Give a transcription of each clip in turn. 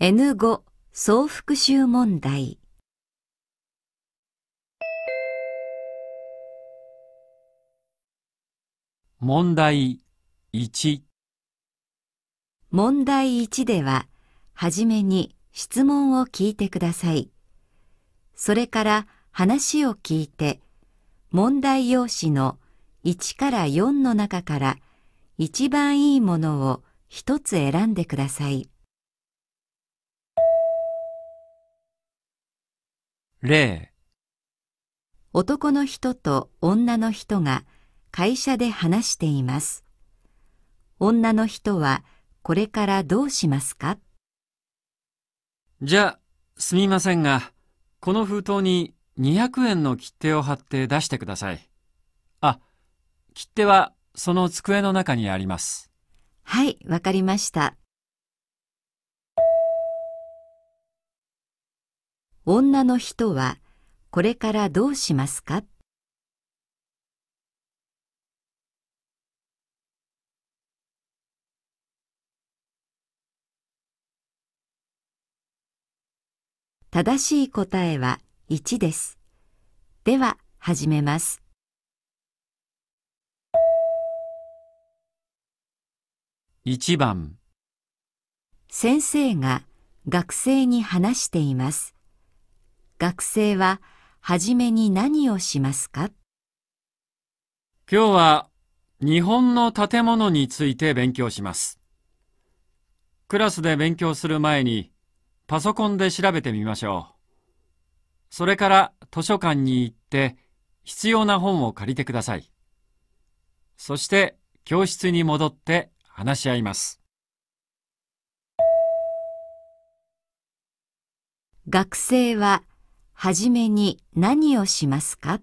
N5 総復習問題問題1問題1では、はじめに質問を聞いてください。それから話を聞いて、問題用紙の1から4の中から一番いいものを一つ選んでください。例男の人と女の人が会社で話しています。女の人はこれからどうしますかじゃあ、すみませんが、この封筒に200円の切手を貼って出してください。あ、切手はその机の中にあります。はい、わかりました。女の人はこれからどうしますか正しい答えは1です。では始めます。1番先生が学生に話しています。学生は初めに何をしますか今日は日本の建物について勉強します。クラスで勉強する前にパソコンで調べてみましょう。それから図書館に行って必要な本を借りてください。そして教室に戻って話し合います。学生ははじめに何をしますか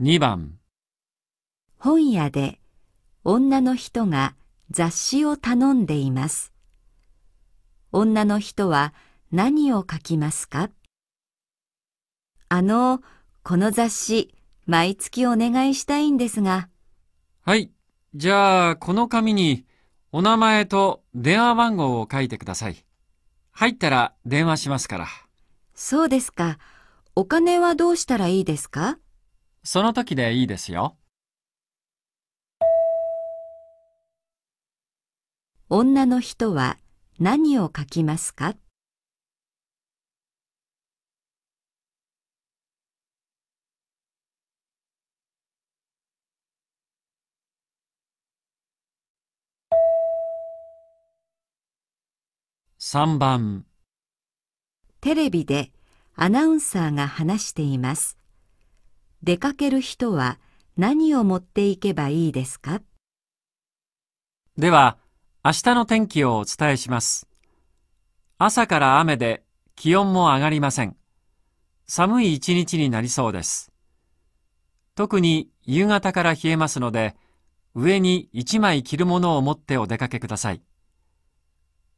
2番本屋で女の人が雑誌を頼んでいます。女の人は何を書きますかあの、この雑誌、毎月お願いしたいんですが。はい。じゃあ、この紙に、お名前と電話番号を書いてください。入ったら電話しますから。そうですか。お金はどうしたらいいですかその時でいいですよ。女の人は何を書きますか3番テレビでアナウンサーが話しています。出かける人は何を持っていけばいいですかでは、明日の天気をお伝えします。朝から雨で気温も上がりません。寒い一日になりそうです。特に夕方から冷えますので、上に一枚着るものを持ってお出かけください。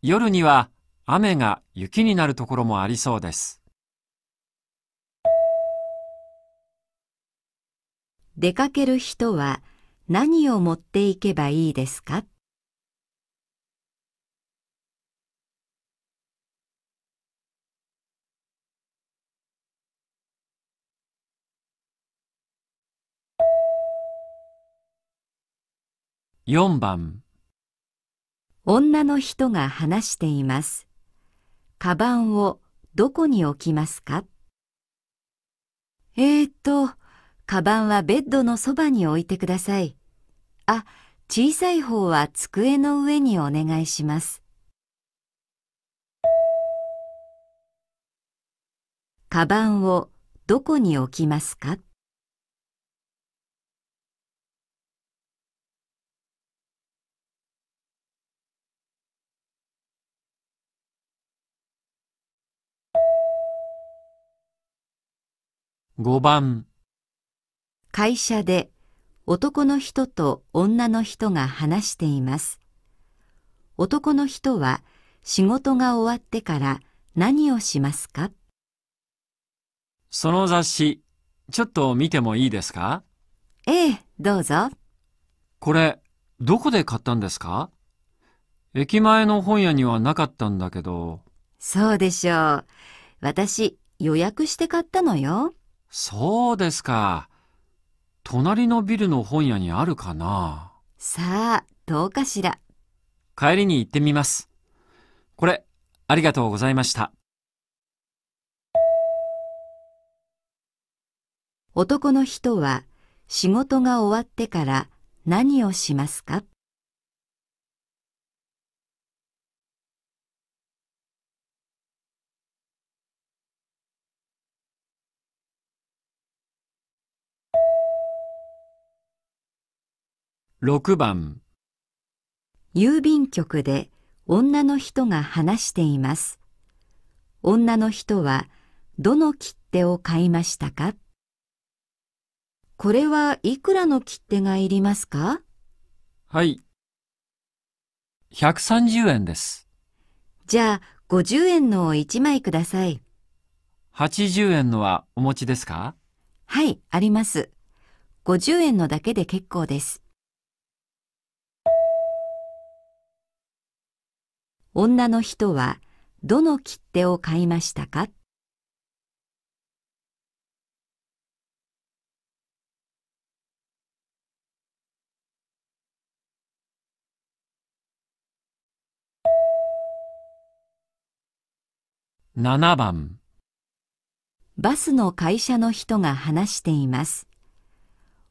夜には雨が雪になるところもありそうです。出かける人は何を持っていけばいいですか4番女の人が話しています。カバンをどこに置きますかえー、っと、カバンはベッドのそばに置いてください。あ、小さい方は机の上にお願いします。カバンをどこに置きますか5番会社で男の人と女の人が話しています。男の人は仕事が終わってから何をしますかその雑誌、ちょっと見てもいいですかええ、どうぞ。これ、どこで買ったんですか駅前の本屋にはなかったんだけど。そうでしょう。私、予約して買ったのよ。そうですか。隣のビルの本屋にあるかなさあ、どうかしら。帰りに行ってみます。これ、ありがとうございました。男の人は仕事が終わってから何をしますか6番郵便局で女の人が話しています。女の人はどの切手を買いましたかこれはいくらの切手がいりますかはい。130円です。じゃあ50円のを1枚ください。80円のはお持ちですかはい、あります。50円のだけで結構です。女の人はどの切手を買いましたか7番バスの会社の人が話しています。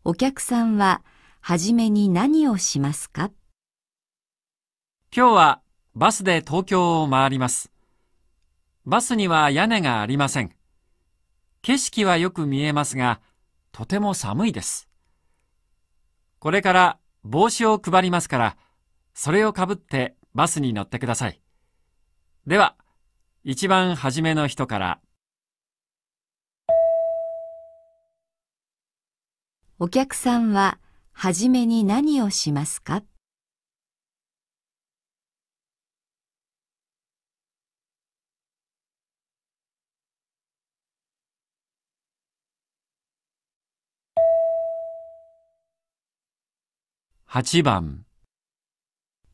お客さんは初めに何をしますか今日はバスで東京を回ります。バスには屋根がありません。景色はよく見えますが、とても寒いです。これから帽子を配りますから、それをかぶってバスに乗ってください。では、一番初めの人から。お客さんは、初めに何をしますか8番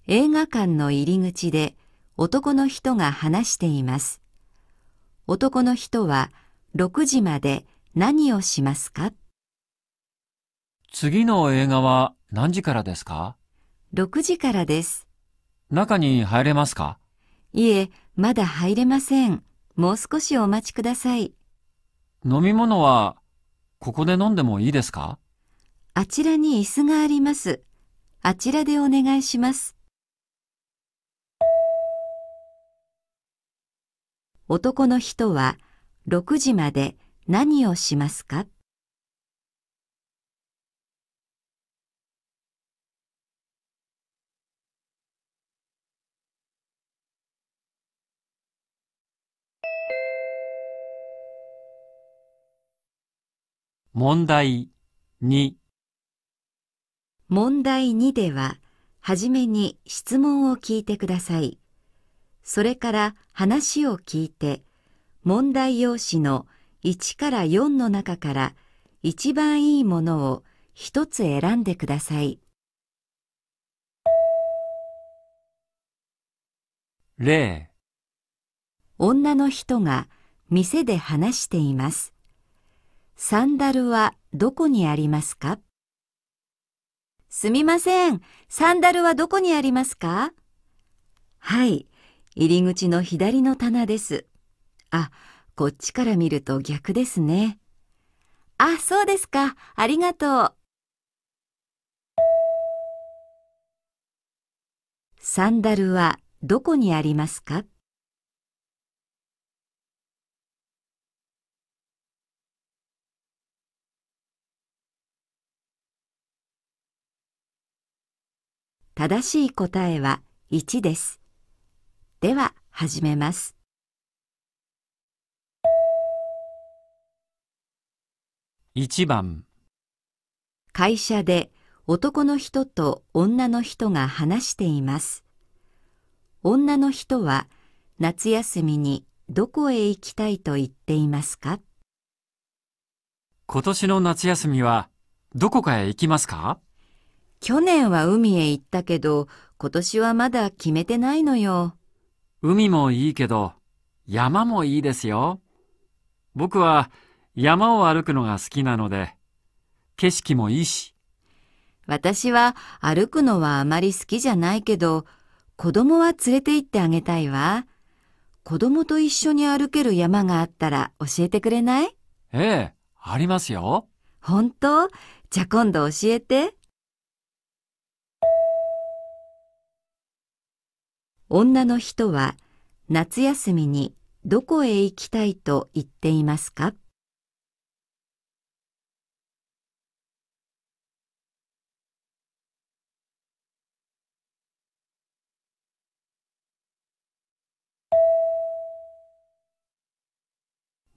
映画館の入り口で男の人が話しています。男の人は6時まで何をしますか次の映画は何時からですか ?6 時からです。中に入れますかいえ、まだ入れません。もう少しお待ちください。飲み物はここで飲んでもいいですかあちらに椅子があります。あちらでお願いします。男の人は6時まで何をしますか問題2問題2では、はじめに質問を聞いてください。それから話を聞いて、問題用紙の1から4の中から一番いいものを一つ選んでください。例女の人が店で話しています。サンダルはどこにありますかすみません。サンダルはどこにありますかはい。入り口の左の棚です。あ、こっちから見ると逆ですね。あ、そうですか。ありがとう。サンダルはどこにありますか正しい答えは1です。では始めます。1番会社で男の人と女の人が話しています。女の人は夏休みにどこへ行きたいと言っていますか今年の夏休みはどこかへ行きますか去年は海へ行ったけど、今年はまだ決めてないのよ。海もいいけど、山もいいですよ。僕は山を歩くのが好きなので、景色もいいし。私は歩くのはあまり好きじゃないけど、子供は連れて行ってあげたいわ。子供と一緒に歩ける山があったら教えてくれないええ、ありますよ。本当じゃ今度教えて。女の人は夏休みにどこへ行きたいと言っていますか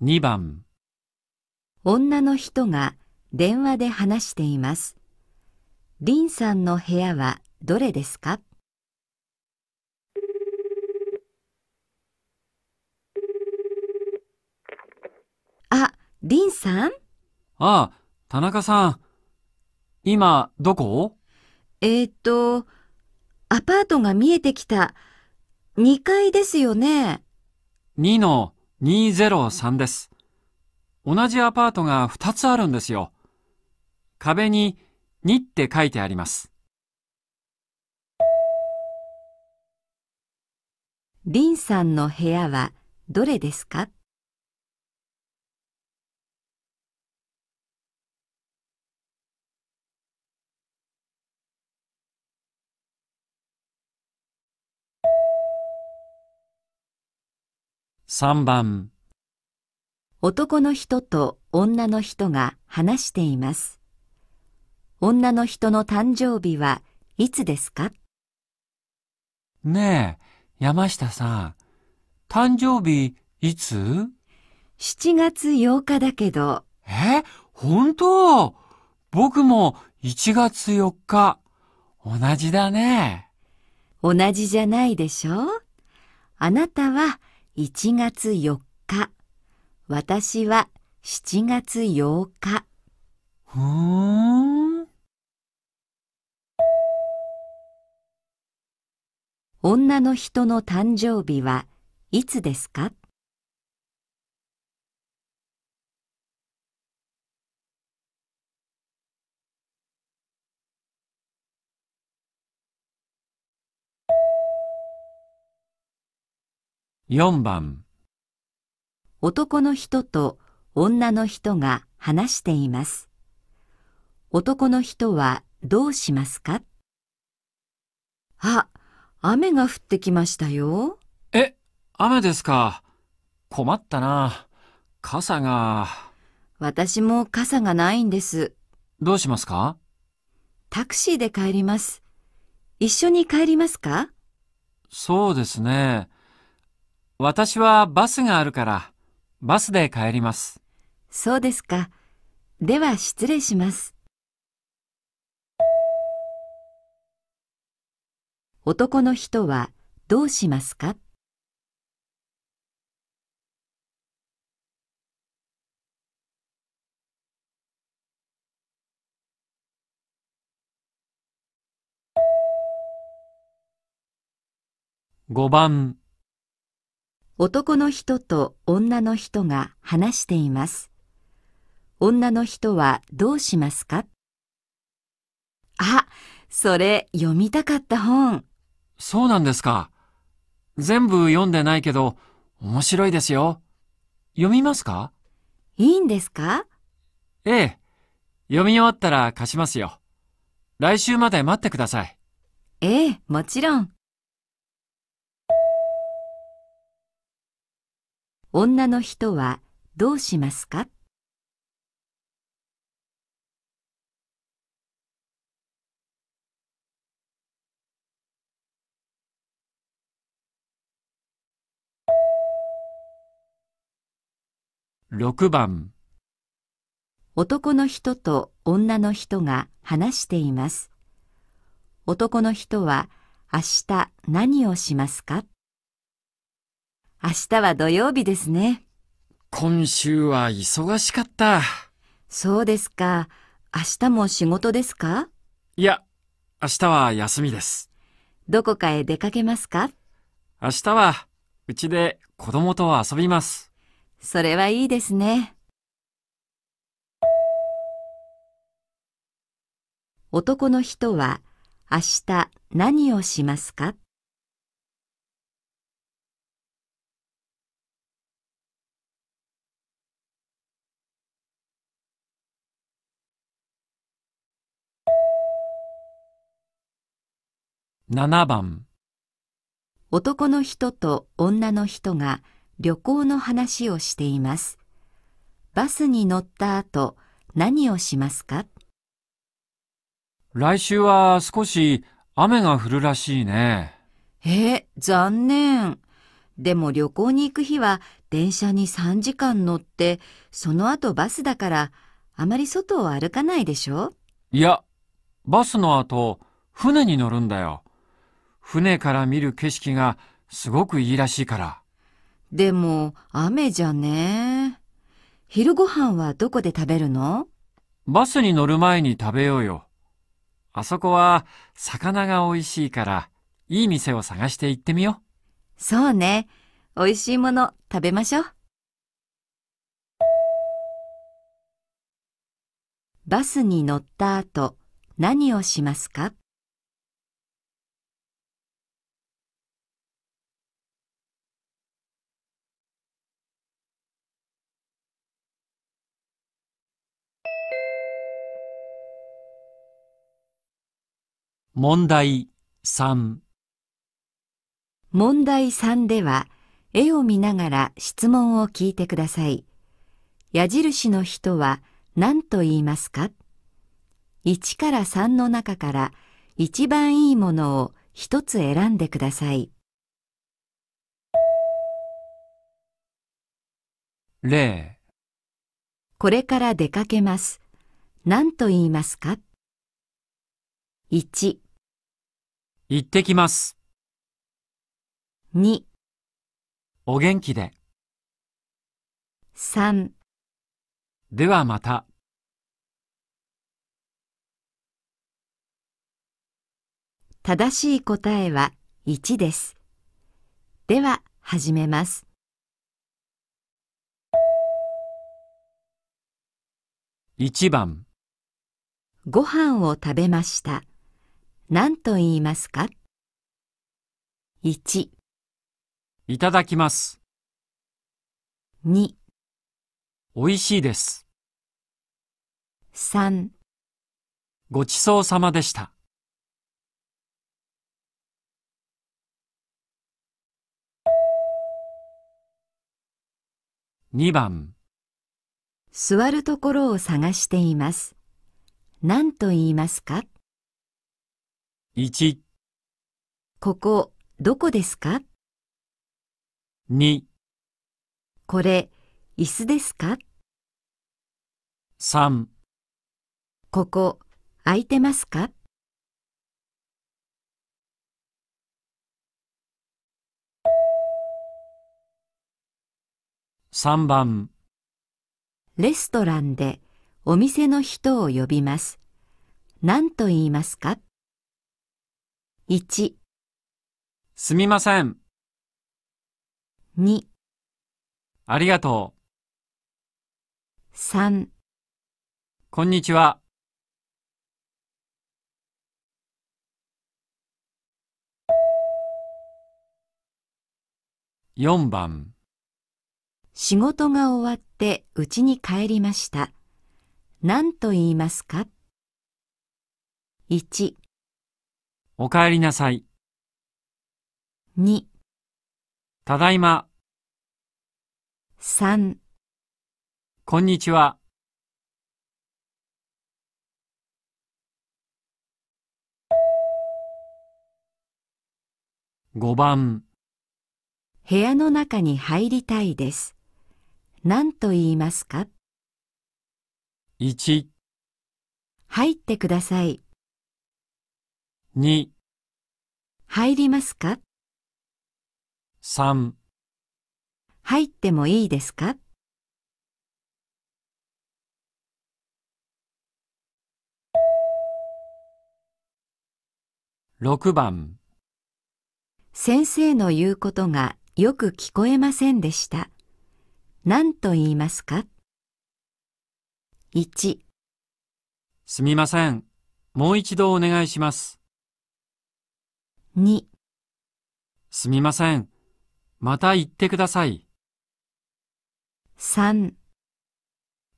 2番女の人が電話で話しています。リンさんの部屋はどれですかリンさんああ、田中さん。今、どこえー、っと、アパートが見えてきた。2階ですよね。2の203です。同じアパートが2つあるんですよ。壁に2って書いてあります。リンさんの部屋はどれですか3番男の人と女の人が話しています。女の人の誕生日はいつですかねえ、山下さん。誕生日いつ ?7 月8日だけど。え、本当僕も1月4日。同じだね。同じじゃないでしょあなたは1月4日、私は7月8日。ふーん。女の人の誕生日はいつですか4番男の人と女の人が話しています。男の人はどうしますかあ、雨が降ってきましたよ。え、雨ですか。困ったな。傘が。私も傘がないんです。どうしますかタクシーで帰ります。一緒に帰りますかそうですね。私はバスがあるから、バスで帰ります。そうですか。では失礼します。男の人はどうしますか5番男の人と女の人が話しています。女の人はどうしますかあ、それ読みたかった本。そうなんですか。全部読んでないけど、面白いですよ。読みますかいいんですかええ。読み終わったら貸しますよ。来週まで待ってください。ええ、もちろん。女の人はどうしますか6番男の人と女の人が話しています。男の人は明日何をしますか明日は土曜日ですね。今週は忙しかった。そうですか。明日も仕事ですかいや、明日は休みです。どこかへ出かけますか明日は、うちで子供と遊びます。それはいいですね。男の人は明日何をしますか7番男の人と女の人が旅行の話をしています。バスに乗った後何をしますか来週は少し雨が降るらしいね。え、残念。でも旅行に行く日は電車に3時間乗って、その後バスだからあまり外を歩かないでしょいや、バスの後船に乗るんだよ。船から見る景色がすごくいいらしいから。でも、雨じゃね。昼ご飯はどこで食べるのバスに乗る前に食べようよ。あそこは魚が美味しいから、いい店を探して行ってみよう。そうね。美味しいもの食べましょう。バスに乗った後、何をしますか問題3問題3では絵を見ながら質問を聞いてください。矢印の人は何と言いますか ?1 から3の中から一番いいものを一つ選んでください。0これから出かけます。何と言いますか ?1 行ってきます。2お元気で。3ではまた。正しい答えは1です。では始めます。1番ご飯を食べました。何と言いますか ?1、いただきます。2、おいしいです。3、ごちそうさまでした。2番、座るところを探しています。何と言いますか1ここどこですか ?2 これ椅子ですか3ここ空いてますか3番レストランでお店の人を呼びます。何と言いますか1すみません。2ありがとう。3こんにちは。4番仕事が終わって家に帰りました。何と言いますか ?1 おかえりなさい。2ただいま、3こんにちは。5番、部屋の中に入りたいです。何と言いますか1、入ってください。2入りますか3入ってもいいですか6番先生の言うことがよく聞こえませんでした。何と言いますか ?1 すみません。もう一度お願いします。2すみません。また言ってください。3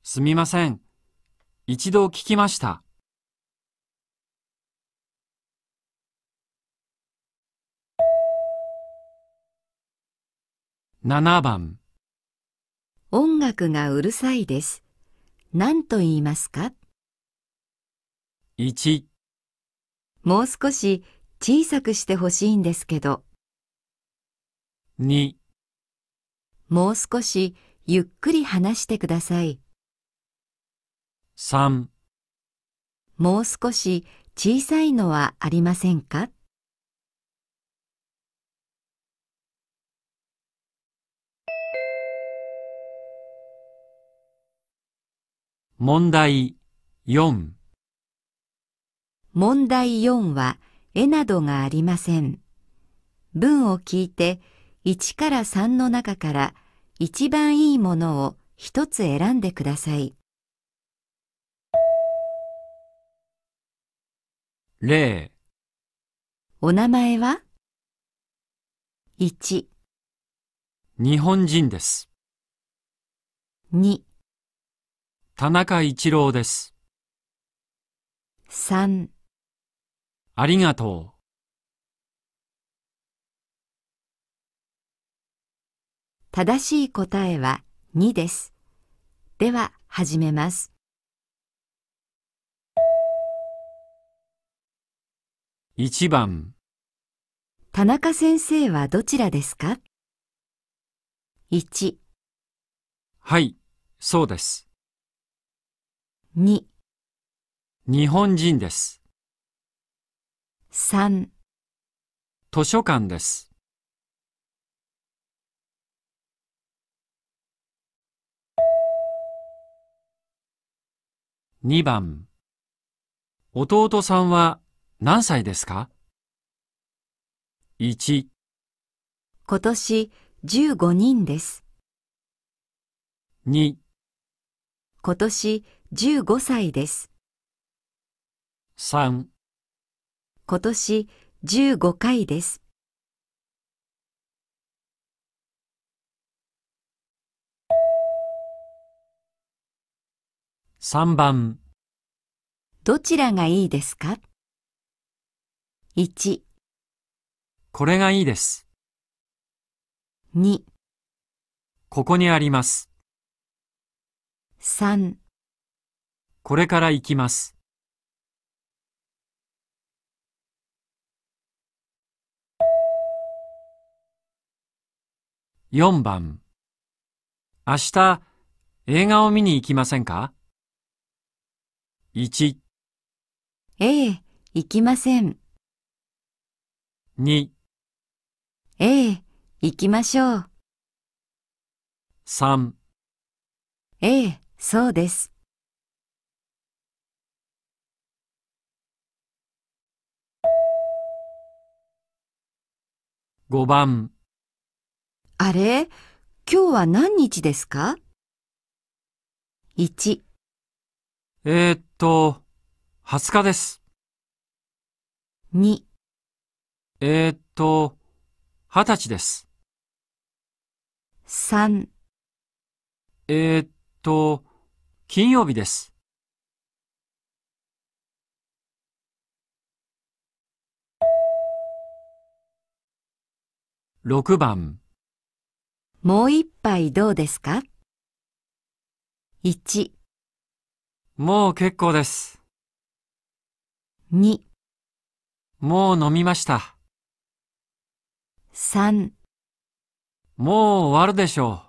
すみません。一度聞きました。7番音楽がうるさいです。何と言いますか 1, 1もう少し小さくしてほしいんですけど。2もう少しゆっくり話してください。3もう少し小さいのはありませんか問題4問題4は絵などがありません。文を聞いて1から3の中から一番いいものを一つ選んでください。例お名前は ?1 日本人です。2田中一郎です。3ありがとう。正しい答えは2です。では始めます。1番田中先生はどちらですか ?1 はい、そうです。2日本人です。3図書館です。2番弟さんは何歳ですか ?1 今年15人です。2今年15歳です。3今年15回です。3番どちらがいいですか ?1 これがいいです。2ここにあります。3これから行きます。4番明日映画を見に行きませんか ?1 ええ、行きません。2ええ、行きましょう。3ええ、そうです。5番あれ今日は何日ですか ?1。えー、っと、20日です。2。えー、っと、20歳です。3。えー、っと、金曜日です。6番もう一杯どうですか ?1、もう結構です。2、もう飲みました。3もう終わるでしょう。